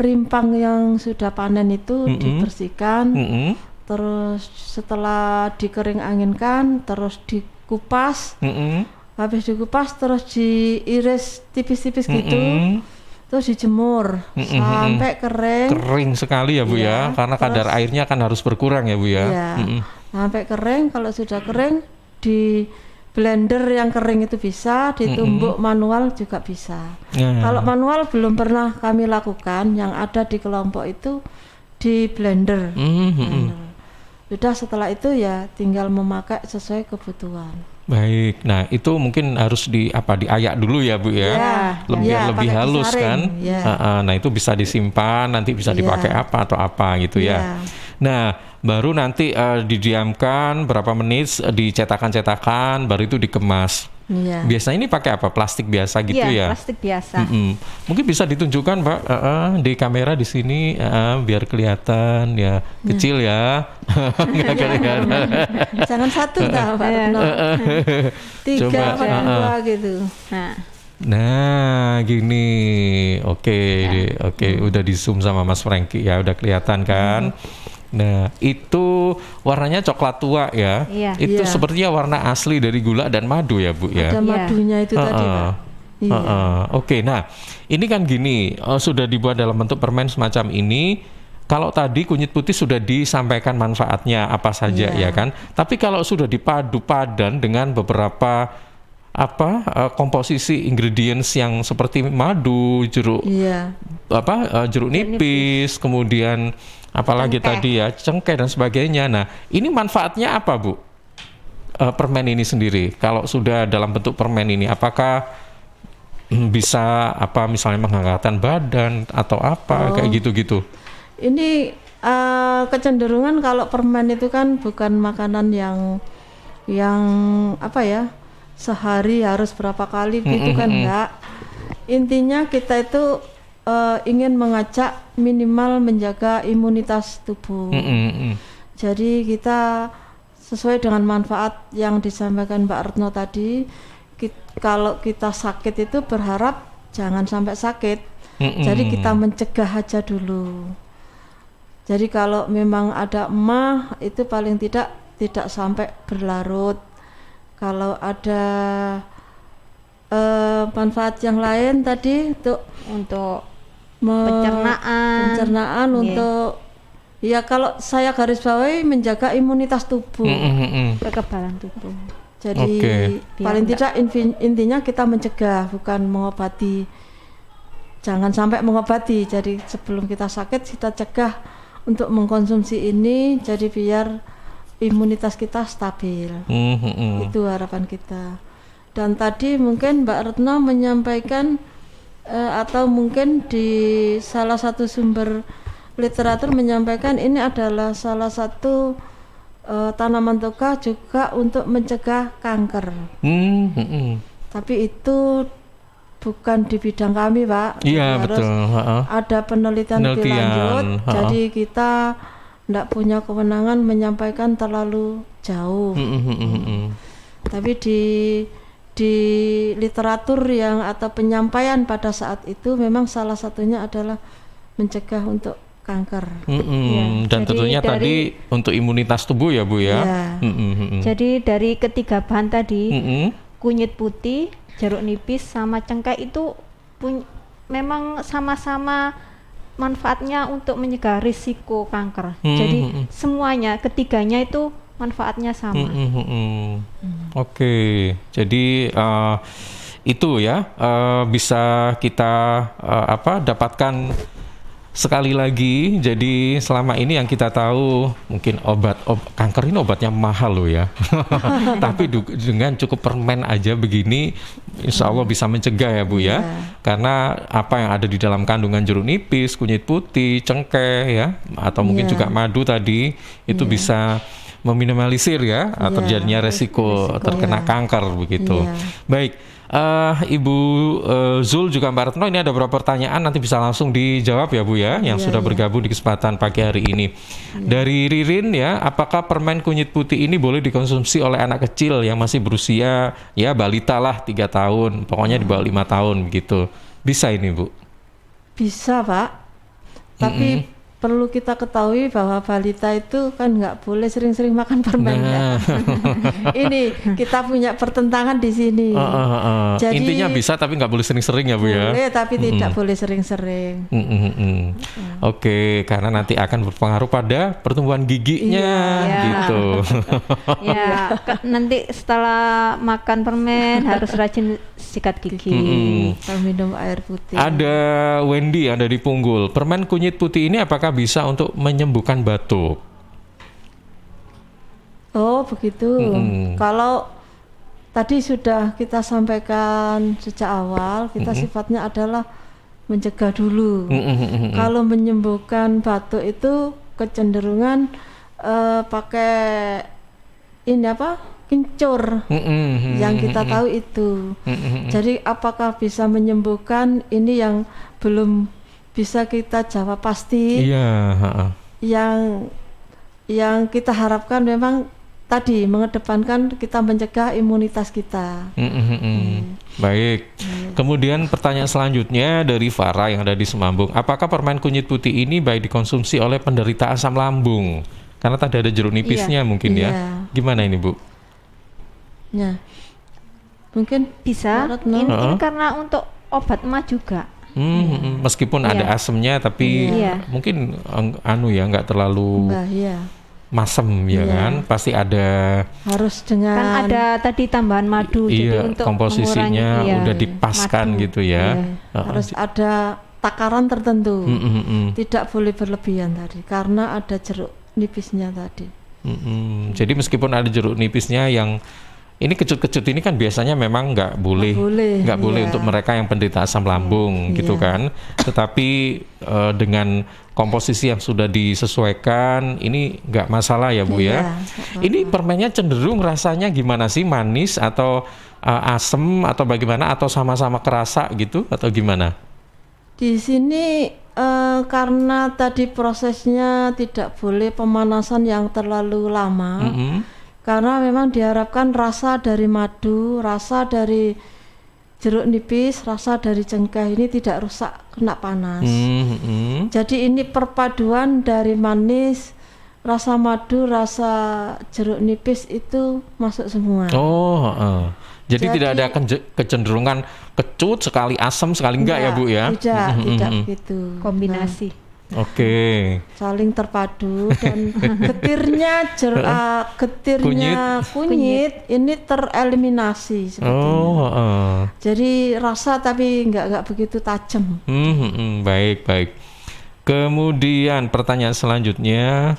rimpang yang sudah panen itu mm -hmm. dibersihkan, mm -hmm. terus setelah dikering anginkan, terus dikupas. Mm -hmm habis dikupas terus diiris tipis-tipis mm -hmm. gitu terus dijemur mm -hmm. sampai kering kering sekali ya bu ya, ya. karena terus, kadar airnya kan harus berkurang ya bu ya, ya. Mm -hmm. sampai kering kalau sudah kering di blender yang kering itu bisa ditumbuk mm -hmm. manual juga bisa yeah. Ya. kalau manual belum pernah kami lakukan yang ada di kelompok itu di blender mm -hmm. blender nah, sudah setelah itu ya tinggal memakai sesuai kebutuhan Baik. Nah, itu mungkin harus di apa diayak dulu ya, Bu ya. Yeah, lebih yeah, lebih halus kan. Iya. Nah, itu bisa disimpan, nanti bisa iya. dipakai yeah. apa atau apa gitu ya. Yeah. Nah, baru nanti uh, didiamkan berapa menit eh, dicetakan-cetakan, baru itu dikemas. Yeah. Biasanya ini pakai apa? Plastik biasa gitu yeah, ya? Plastik biasa. Mm-mm. Mungkin bisa ditunjukkan Pak uh, uh, di kamera di sini uh, biar kelihatan ya iya. kecil ya. Nggak Jangan satu tahu Pak iya. uh-uh. Tiga, Coba, uh, uh. dua gitu. Nah. Nah, gini. Oke, okay, iya. yeah. oke, okay. udah di zoom sama Mas Franky ya, udah kelihatan kan? Hmm. Nah, itu warnanya coklat tua ya. Iya. Itu iya. sepertinya warna asli dari gula dan madu ya, Bu ya. Ada iya. madunya itu uh -uh. tadi, Pak. Uh -uh. Oke, okay, nah ini kan gini, uh, sudah dibuat dalam bentuk permen semacam ini. Kalau tadi kunyit putih sudah disampaikan manfaatnya apa saja iya. ya kan. Tapi kalau sudah dipadu padan dengan beberapa apa uh, komposisi ingredients yang seperti madu, jeruk iya. apa uh, jeruk nipis, nipis, kemudian apalagi cengkeh. tadi ya cengkeh dan sebagainya. Nah, ini manfaatnya apa, Bu? E, permen ini sendiri, kalau sudah dalam bentuk permen ini, apakah hmm, bisa apa misalnya menghangatkan badan atau apa oh. kayak gitu-gitu? Ini uh, kecenderungan kalau permen itu kan bukan makanan yang yang apa ya sehari harus berapa kali gitu mm -hmm. kan enggak intinya kita itu uh, ingin mengajak minimal menjaga imunitas tubuh. Mm -hmm. Jadi kita sesuai dengan manfaat yang disampaikan Mbak Retno tadi, kita, kalau kita sakit itu berharap jangan sampai sakit. Mm -hmm. Jadi kita mencegah aja dulu. Jadi kalau memang ada emah itu paling tidak tidak sampai berlarut. Kalau ada uh, manfaat yang lain tadi untuk untuk pencernaan pencernaan untuk ya kalau saya garis bawahi menjaga imunitas tubuh mm -hmm. kekebalan tubuh jadi okay. paling tidak intinya kita mencegah bukan mengobati jangan sampai mengobati jadi sebelum kita sakit kita cegah untuk mengkonsumsi ini jadi biar imunitas kita stabil mm -hmm. itu harapan kita dan tadi mungkin Mbak Retno menyampaikan uh, atau mungkin di salah satu sumber literatur menyampaikan ini adalah salah satu uh, tanaman toka juga untuk mencegah kanker. Hmm, hmm, Tapi itu bukan di bidang kami, Pak. Iya, betul. Ada penelitian, lebih lanjut. Ha-ha. Jadi kita tidak punya kewenangan menyampaikan terlalu jauh. hmm. hmm, hmm Tapi di di literatur yang atau penyampaian pada saat itu memang salah satunya adalah mencegah untuk kanker. Mm -hmm. ya. Dan Jadi tentunya dari, tadi untuk imunitas tubuh ya bu ya. ya. Mm -hmm. Jadi dari ketiga bahan tadi mm -hmm. kunyit putih, jeruk nipis, sama cengkeh itu pun memang sama-sama manfaatnya untuk mencegah risiko kanker. Mm -hmm. Jadi semuanya ketiganya itu manfaatnya sama. Mm -hmm. mm. Oke, okay. jadi uh, itu ya uh, bisa kita uh, apa dapatkan sekali lagi. Jadi selama ini yang kita tahu mungkin obat ob, kanker ini obatnya mahal loh ya. Tapi dengan cukup permen aja begini, insya Allah bisa mencegah ya bu ya. Yeah. Karena apa yang ada di dalam kandungan jeruk nipis, kunyit putih, cengkeh ya, atau mungkin yeah. juga madu tadi itu yeah. bisa meminimalisir ya yeah, terjadinya resiko, resiko iya. terkena ya. kanker begitu. Yeah. Baik. Uh, Ibu uh, Zul juga Mbak Retno ini ada beberapa pertanyaan nanti bisa langsung dijawab ya Bu ya yang iya, sudah iya. bergabung di kesempatan pagi hari ini. Dari Ririn ya, apakah permen kunyit putih ini boleh dikonsumsi oleh anak kecil yang masih berusia ya balita lah tiga tahun, pokoknya di bawah lima tahun gitu. Bisa ini Bu? Bisa, Pak. Tapi mm -mm perlu kita ketahui bahwa balita itu kan nggak boleh sering-sering makan permen ya. nah. ya. ini kita punya pertentangan di sini. Uh, uh, uh. Jadi, Intinya bisa tapi nggak boleh sering-sering ya bu ya. Boleh tapi mm tidak boleh sering-sering. Mm -mm. mm. Oke okay, karena nanti akan berpengaruh pada pertumbuhan giginya iya, iya. gitu. ya nanti setelah makan permen harus rajin sikat gigi, mm -mm. minum air putih. Ada Wendy ada di Punggul. Permen kunyit putih ini apakah bisa untuk menyembuhkan batuk. Oh begitu. Mm-hmm. Kalau tadi sudah kita sampaikan sejak awal, kita mm-hmm. sifatnya adalah mencegah dulu. Mm-hmm. Kalau menyembuhkan batuk itu kecenderungan uh, pakai ini apa? Kincur mm-hmm. yang kita tahu itu. Mm-hmm. Jadi apakah bisa menyembuhkan ini yang belum bisa kita jawab pasti. Iya. Yang yang kita harapkan memang tadi mengedepankan kita mencegah imunitas kita. Mm, mm, mm, mm. -hmm. Baik. Hmm. Kemudian pertanyaan selanjutnya dari Farah yang ada di Semambung. Apakah permen kunyit putih ini baik dikonsumsi oleh penderita asam lambung? Karena tadi ada jeruk nipisnya iya, mungkin ya. iya. ya. Gimana ini Bu? Ya. Mungkin bisa. Ini, ini karena untuk obat emas juga. Hmm, hmm, hmm, meskipun yeah. ada iya. asemnya, tapi yeah. mungkin eh, anu ya nggak terlalu yeah. Iya. masem ya yeah. kan pasti ada harus dengan kan ada tadi tambahan madu iya, jadi untuk komposisinya iya, udah dipaskan madu, gitu ya iya. Harus uh, harus ada takaran tertentu mm, mm, tidak boleh berlebihan tadi karena ada jeruk nipisnya tadi mm, mm. jadi meskipun ada jeruk nipisnya yang ini kecut-kecut ini kan biasanya memang nggak boleh nggak boleh, boleh yeah. untuk mereka yang penderita asam lambung yeah. Iya. gitu kan tetapi uh, dengan komposisi yang sudah disesuaikan ini nggak masalah ya Bu yeah. ya iya. ini permennya cenderung rasanya gimana sih manis atau uh, asem atau bagaimana atau sama-sama kerasa gitu atau gimana di sini Uh, karena tadi prosesnya tidak boleh pemanasan yang terlalu lama, mm -hmm karena memang diharapkan rasa dari madu, rasa dari jeruk nipis, rasa dari cengkeh ini tidak rusak kena panas. Mm -hmm. Jadi ini perpaduan dari manis, rasa madu, rasa jeruk nipis itu masuk semua. Oh, uh. jadi, jadi tidak ada kecenderungan kecut sekali asam sekali enggak, ya, enggak ya bu ya? Tidak, mm -hmm. tidak gitu. Kombinasi. Nah, Oke. Okay. Saling terpadu dan getirnya jer, uh, getirnya kunyit. kunyit ini tereliminasi Oh. Uh. Jadi rasa tapi nggak nggak begitu tajam. Hmm, hmm, hmm. baik baik. Kemudian pertanyaan selanjutnya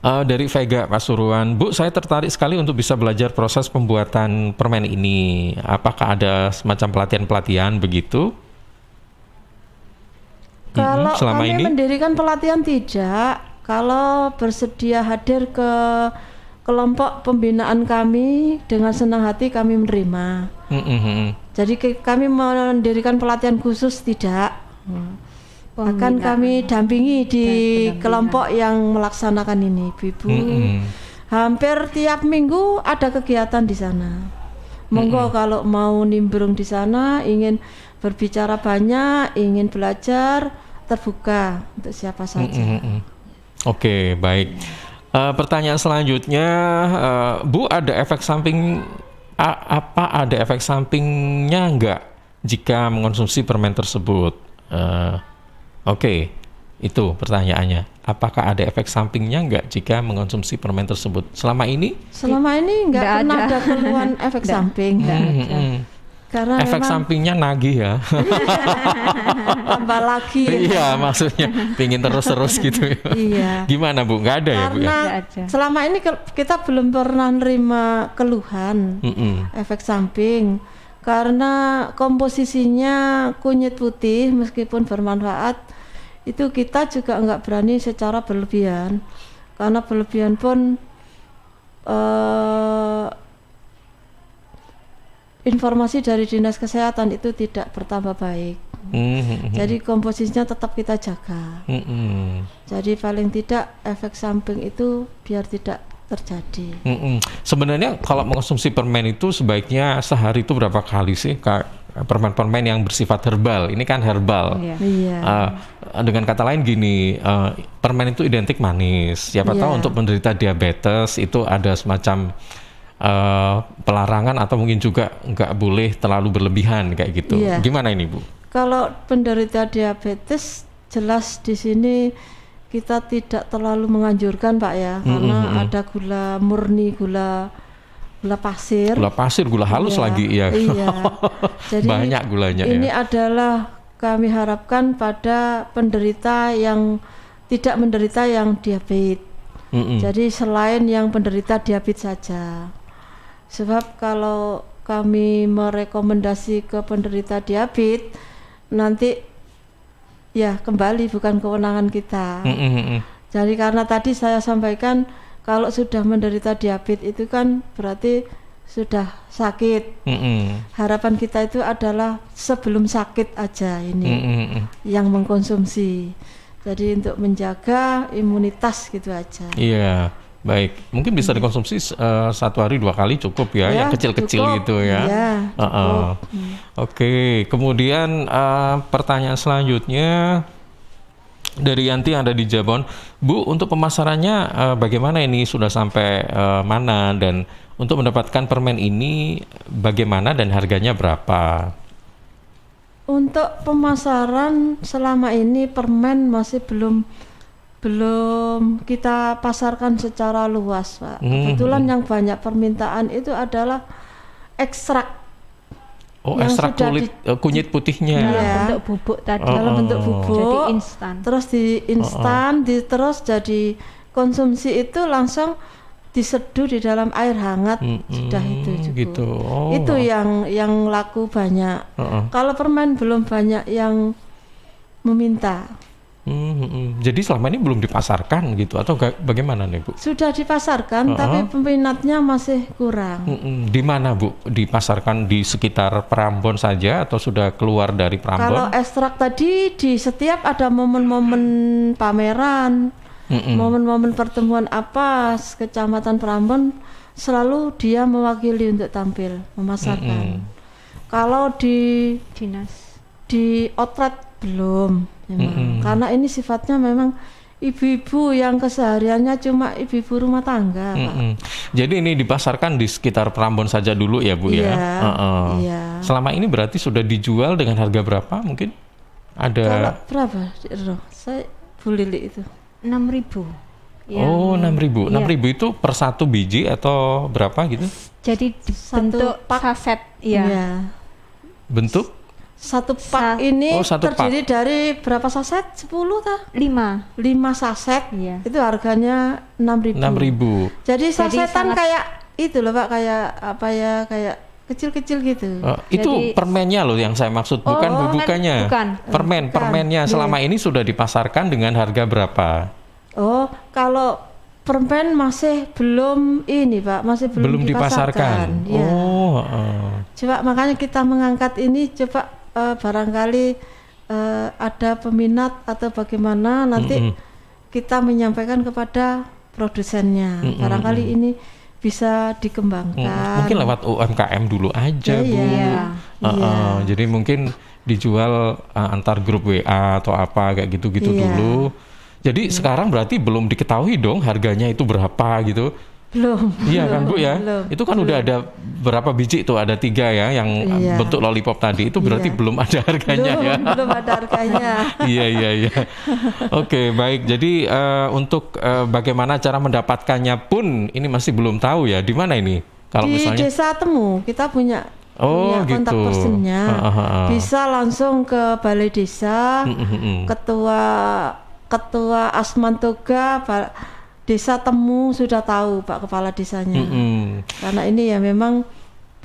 uh, dari Vega Pasuruan, Bu, saya tertarik sekali untuk bisa belajar proses pembuatan permen ini. Apakah ada semacam pelatihan-pelatihan begitu? Kalau selama kami ini mendirikan pelatihan tidak, kalau bersedia hadir ke kelompok pembinaan kami dengan senang hati kami menerima. Hmm, Jadi ke, kami mendirikan pelatihan khusus tidak. Hmm. Bahkan kami dampingi di kelompok yang melaksanakan ini, mm Hmm, Hampir tiap minggu ada kegiatan di sana. Monggo mm-hmm. kalau mau nimbrung di sana, ingin berbicara banyak, ingin belajar, terbuka untuk siapa saja. Mm-hmm. Oke, okay, baik. Uh, pertanyaan selanjutnya, uh, Bu, ada efek samping a- apa? Ada efek sampingnya enggak jika mengonsumsi permen tersebut? Uh, Oke, okay. itu pertanyaannya apakah ada efek sampingnya enggak jika mengonsumsi permen tersebut? Selama ini? Selama ini nggak pernah ada, keluhan efek gak. samping. gak. hmm, gak. Hmm, hmm. Karena efek memang... sampingnya nagih ya. Tambah lagi. Ya. Iya, maksudnya pingin terus-terus gitu. Ya. iya. Gimana Bu? enggak ada Karena ya Bu? ya? selama ini kita belum pernah nerima keluhan mm -mm. efek samping. Karena komposisinya kunyit putih meskipun bermanfaat itu kita juga enggak berani secara berlebihan karena berlebihan pun uh, informasi dari dinas kesehatan itu tidak bertambah baik mm-hmm. jadi komposisinya tetap kita jaga mm-hmm. jadi paling tidak efek samping itu biar tidak terjadi. Mm hmm Sebenarnya kalau mengonsumsi permen itu sebaiknya sehari itu berapa kali sih kak? Eh, permen-permen yang bersifat herbal. Ini kan herbal. Yeah. Iya. Iya. Uh, dengan kata lain gini, uh, permen itu identik manis. Siapa yeah. tahu untuk penderita diabetes itu ada semacam uh, pelarangan atau mungkin juga nggak boleh terlalu berlebihan kayak gitu. Yeah. Gimana ini Bu? Kalau penderita diabetes jelas di sini kita tidak terlalu menganjurkan Pak ya, mm -hmm. karena ada gula murni gula gula pasir. Gula pasir, gula halus iya, lagi ya. Iya. iya. Jadi banyak gulanya ini ya. adalah kami harapkan pada penderita yang tidak menderita yang diabetes. Mm -mm. Jadi selain yang penderita diabetes saja. Sebab kalau kami merekomendasi ke penderita diabetes nanti ya kembali bukan kewenangan kita. Mm -mm. Jadi karena tadi saya sampaikan kalau sudah menderita diabetes itu kan berarti sudah sakit. Mm -mm. Harapan kita itu adalah sebelum sakit aja ini mm -mm. yang mengkonsumsi. Jadi untuk menjaga imunitas gitu aja. Iya, baik. Mungkin bisa dikonsumsi uh, satu hari dua kali cukup ya, ya yang kecil-kecil gitu ya. Iya. Uh -uh. Oke, okay. kemudian uh, pertanyaan selanjutnya dari Yanti yang ada di Jabon, Bu, untuk pemasarannya uh, bagaimana ini sudah sampai uh, mana dan untuk mendapatkan permen ini bagaimana dan harganya berapa? Untuk pemasaran selama ini permen masih belum belum kita pasarkan secara luas, Pak. Hmm. Kebetulan mm -hmm. yang banyak permintaan itu adalah ekstrak Oh, yang ekstrak kulit di, eh, kunyit putihnya. Dalam ya. Iya. bentuk bubuk tadi. Oh, dalam oh. bentuk bubuk. Jadi oh, oh. instan. Terus di instan, oh, oh. di terus jadi konsumsi itu langsung diseduh di dalam air hangat -hmm, sudah itu juga. Hmm, gitu. Oh. Itu yang yang laku banyak. Oh, oh. Kalau permen belum banyak yang meminta. Hmm, hmm, hmm, Jadi selama ini belum dipasarkan gitu atau bagaimana nih Bu? Sudah dipasarkan uh -huh. tapi peminatnya masih kurang. Hmm, hmm. Di mana Bu? Dipasarkan di sekitar Prambon saja atau sudah keluar dari Prambon? Kalau ekstrak tadi di setiap ada momen-momen pameran, hmm, momen-momen mm hmm. pertemuan apa kecamatan Prambon selalu dia mewakili untuk tampil memasarkan. Mm hmm. Kalau di dinas di outlet belum Mm -hmm. Karena ini sifatnya memang ibu-ibu yang kesehariannya cuma ibu-ibu rumah tangga. Mm -hmm. Jadi ini dipasarkan di sekitar Prambon saja dulu ya Bu yeah. ya. Uh -uh. Yeah. Selama ini berarti sudah dijual dengan harga berapa mungkin? Ada Kalau berapa? Saya Bu Lili itu enam ribu. Yang, oh iya. enam ribu, iya. enam iya. ribu itu per satu biji atau berapa gitu? Jadi bentuk satu saset, ya. Iya. Bentuk? Satu pak Sa ini oh, satu terdiri pak. dari berapa saset? Sepuluh tak? Lima, lima saset. Iya. Itu harganya Enam ribu. Jadi sasetan Jadi kayak itu loh Pak, kayak apa ya, kayak kecil-kecil gitu. Uh, itu Jadi, permennya loh yang saya maksud, oh, bukan bubukannya. Bukan. Permen, bukan. permennya iya. selama ini sudah dipasarkan dengan harga berapa? Oh, kalau permen masih belum ini Pak, masih belum, belum dipasarkan. dipasarkan. Ya. Oh. Uh. Coba makanya kita mengangkat ini coba uh, barangkali uh, ada peminat atau bagaimana nanti mm -hmm. kita menyampaikan kepada produsennya. Mm -hmm. Barangkali ini bisa dikembangkan. Mm, mungkin lewat UMKM dulu aja, yeah, Bu. Yeah. Iya. Uh -uh. Jadi mungkin dijual uh, antar grup WA atau apa kayak gitu-gitu yeah. dulu. Jadi yeah. sekarang berarti belum diketahui dong harganya itu berapa gitu. Belum. Iya kan Bu ya? Belum, itu kan belum. udah ada berapa biji tuh? Ada tiga ya yang iya. bentuk lollipop tadi. Itu berarti iya. belum ada harganya belum, ya? Belum ada harganya. iya iya iya. Oke okay, baik. Jadi uh, untuk uh, bagaimana cara mendapatkannya pun ini masih belum tahu ya. Di mana ini? Kalau Di misalnya... desa temu kita punya Oh, punya gitu. kontak personnya. Bisa langsung ke balai desa, mm, mm, mm, ketua ketua Asman Toga desa temu sudah tahu Pak Kepala Desanya. Mm -hmm. Karena ini ya memang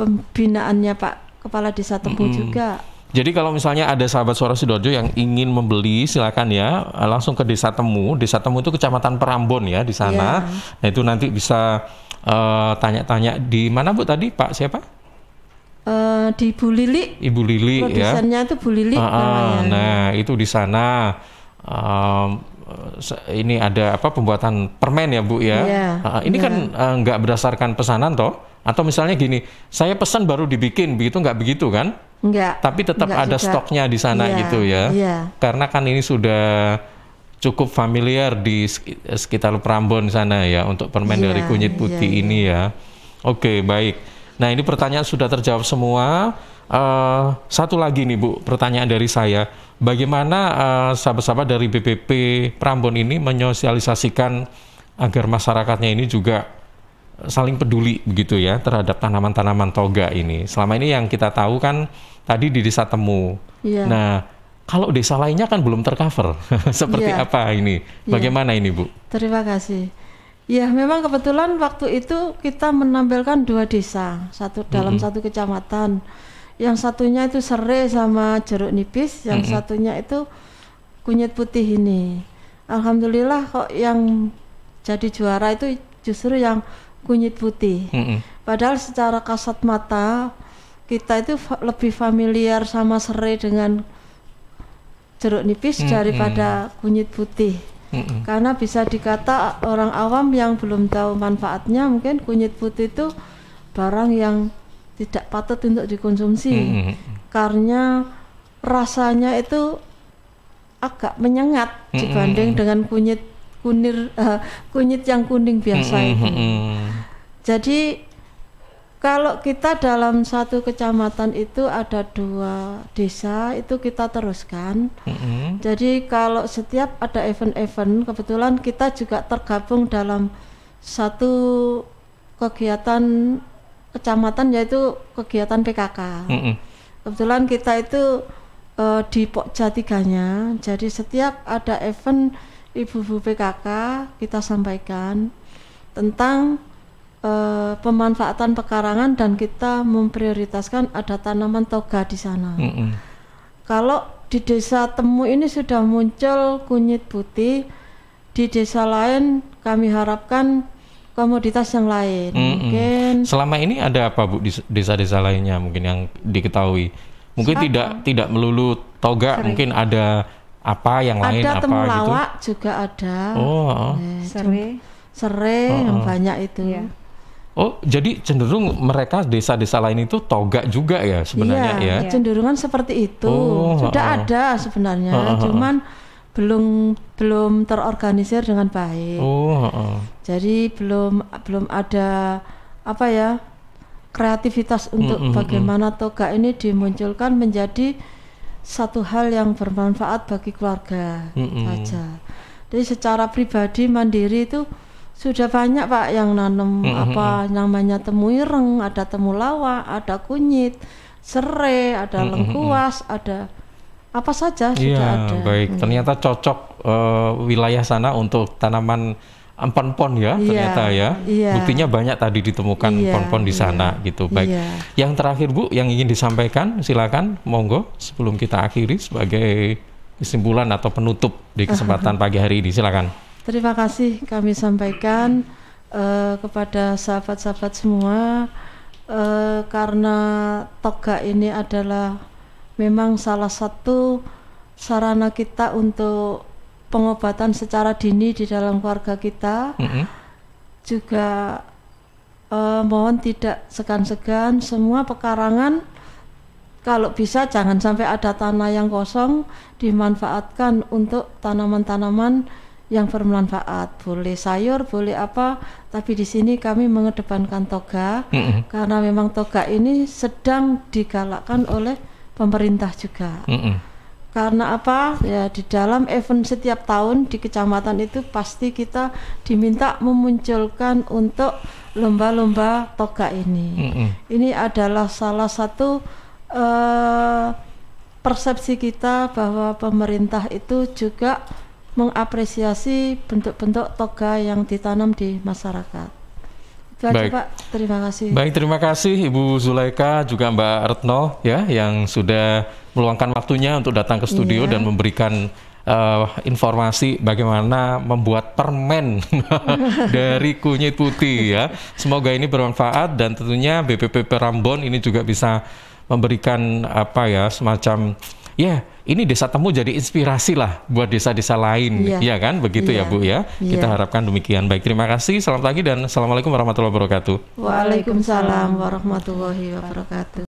pembinaannya Pak Kepala Desa temu mm -hmm. juga. Jadi kalau misalnya ada sahabat suara Sidoarjo yang ingin membeli silakan ya langsung ke Desa Temu. Desa Temu itu Kecamatan Perambon ya di sana. Yeah. Nah, itu nanti bisa eh, tanya-tanya uh, di mana Bu tadi Pak siapa? Uh, di Bu Lili. Ibu Lili ya. Produsennya ya. itu Bu Lili uh, uh, Nah, itu di sana um, Eh, ini ada apa pembuatan permen ya Bu ya. Yeah, iya. uh, ah, ini yeah. kan uh, nggak berdasarkan pesanan toh? Atau misalnya gini, saya pesan baru dibikin, begitu nggak begitu kan? Nggak. Tapi tetap enggak ada juga. stoknya di sana yeah, gitu ya. Yeah. Karena kan ini sudah cukup familiar di sekitar Prambon sana ya untuk permen yeah, dari kunyit iya, putih yeah, ini ya. Oke, okay, baik. Nah, ini pertanyaan sudah terjawab semua. Eh, satu lagi nih Bu, pertanyaan dari saya, bagaimana eh, sahabat-sahabat uh, dari BPP Prambon ini menyosialisasikan agar masyarakatnya ini juga saling peduli begitu ya terhadap tanaman-tanaman toga ini. Selama ini yang kita tahu kan tadi di desa temu. Iya. Nah, kalau desa lainnya kan belum tercover. Seperti iya. apa ini? Iya. Bagaimana iya. ini, Bu? Terima kasih. Ya, memang kebetulan waktu itu kita menampilkan dua desa, satu dalam mm -hmm. satu kecamatan yang satunya itu serai sama jeruk nipis, yang mm -hmm. satunya itu kunyit putih ini. Alhamdulillah kok yang jadi juara itu justru yang kunyit putih. Mm -hmm. Padahal secara kasat mata kita itu fa lebih familiar sama serai dengan jeruk nipis mm -hmm. daripada kunyit putih. Karena bisa dikata orang awam yang belum tahu manfaatnya mungkin kunyit putih itu barang yang tidak patut untuk dikonsumsi hmm. karena rasanya itu agak menyengat hmm. dibanding dengan kunyit kunir uh, kunyit yang kuning biasa hmm. itu. Jadi kalau kita dalam satu kecamatan itu ada dua desa itu kita teruskan. Mm-hmm. Jadi kalau setiap ada event-event kebetulan kita juga tergabung dalam satu kegiatan kecamatan yaitu kegiatan PKK. Mm -mm. Kebetulan kita itu uh, di Pokja tiganya, jadi setiap ada event ibu-ibu PKK kita sampaikan tentang uh, pemanfaatan pekarangan dan kita memprioritaskan ada tanaman toga di sana. Mm -mm. Kalau di desa Temu ini sudah muncul kunyit putih, di desa lain kami harapkan komoditas yang lain. Mm -mm. Mungkin selama ini ada apa Bu di desa-desa lainnya mungkin yang diketahui? Mungkin tidak tidak melulu toga, Sering. mungkin ada apa yang ada lain apa gitu. Ada temulawak juga ada. Oh, oh. serai. Eh, serai oh, yang oh. banyak itu. Ya. Oh, jadi cenderung mereka desa-desa lain itu toga juga ya sebenarnya iya, ya. Iya, cenderungan seperti itu. Oh, Sudah oh. oh. ada sebenarnya, oh, oh, oh. cuman belum belum terorganisir dengan baik. Oh. Uh. Jadi belum belum ada apa ya kreativitas untuk mm, mm, bagaimana toga ini dimunculkan menjadi satu hal yang bermanfaat bagi keluarga mm, -mm. saja. Jadi secara pribadi mandiri itu sudah banyak pak yang nanam mm, apa namanya temuireng, ada temulawak, ada kunyit, serai, ada lengkuas, ada apa saja iya, ada. Baik, hmm. ternyata cocok uh, wilayah sana untuk tanaman empon pon ya yeah, ternyata ya. Yeah. Buktinya banyak tadi ditemukan yeah, iya, pon-pon di iya. sana yeah. gitu. Baik. Yeah. Yang terakhir Bu yang ingin disampaikan silakan monggo sebelum kita akhiri sebagai kesimpulan atau penutup di kesempatan pagi hari ini silakan. Terima kasih kami sampaikan uh, kepada sahabat-sahabat semua uh, karena toga ini adalah memang salah satu sarana kita untuk pengobatan secara dini di dalam keluarga kita mm -hmm. juga eh, mohon tidak segan-segan semua pekarangan kalau bisa jangan sampai ada tanah yang kosong dimanfaatkan untuk tanaman-tanaman yang bermanfaat boleh sayur boleh apa tapi di sini kami mengedepankan toga mm -hmm. karena memang toga ini sedang digalakkan oleh pemerintah juga. Mm -mm. Karena apa? Ya di dalam event setiap tahun di kecamatan itu pasti kita diminta memunculkan untuk lomba-lomba toga ini. Mm -mm. Ini adalah salah satu uh, persepsi kita bahwa pemerintah itu juga mengapresiasi bentuk-bentuk toga yang ditanam di masyarakat. Itu Baik. Pak. Terima kasih. Baik, terima kasih Ibu Zulaika juga Mbak Retno ya yang sudah meluangkan waktunya untuk datang ke studio iya. dan memberikan uh, informasi bagaimana membuat permen dari kunyit putih ya. Semoga ini bermanfaat dan tentunya BPP Perambon ini juga bisa memberikan apa ya semacam ya yeah, ini desa temu jadi inspirasi lah buat desa-desa lain, yeah. ya iya kan? Begitu yeah. ya iya. Bu ya. Yeah. Kita harapkan demikian. Baik, terima kasih. Selamat pagi dan assalamualaikum warahmatullahi wabarakatuh. Waalaikumsalam warahmatullahi wabarakatuh.